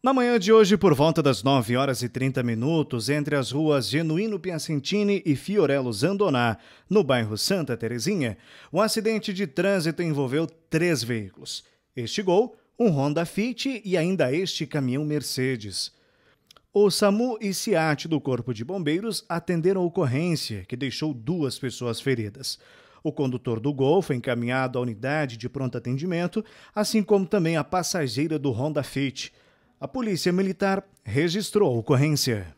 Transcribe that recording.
Na manhã de hoje, por volta das 9 horas e 30 minutos, entre as ruas Genuíno Piacentini e Fiorello Zandoná, no bairro Santa Terezinha, um acidente de trânsito envolveu três veículos. Este Gol, um Honda Fit e ainda este caminhão Mercedes. O SAMU e SIAT do Corpo de Bombeiros atenderam a ocorrência, que deixou duas pessoas feridas. O condutor do Gol foi encaminhado à unidade de pronto atendimento, assim como também a passageira do Honda Fit a Polícia Militar registrou a ocorrência.